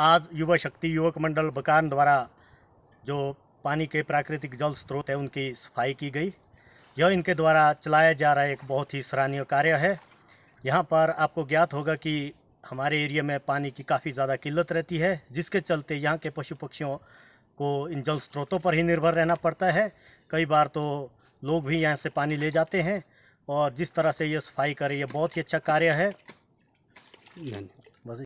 आज युवा शक्ति युवक मंडल बकान द्वारा जो पानी के प्राकृतिक जल स्रोत है उनकी सफाई की गई यह इनके द्वारा चलाया जा रहा एक बहुत ही सराहनीय कार्य है यहाँ पर आपको ज्ञात होगा कि हमारे एरिया में पानी की काफ़ी ज़्यादा किल्लत रहती है जिसके चलते यहाँ के पशु पक्षियों को इन जल स्रोतों पर ही निर्भर रहना पड़ता है कई बार तो लोग भी यहाँ से पानी ले जाते हैं और जिस तरह से ये सफाई करें ये बहुत ही अच्छा कार्य है बस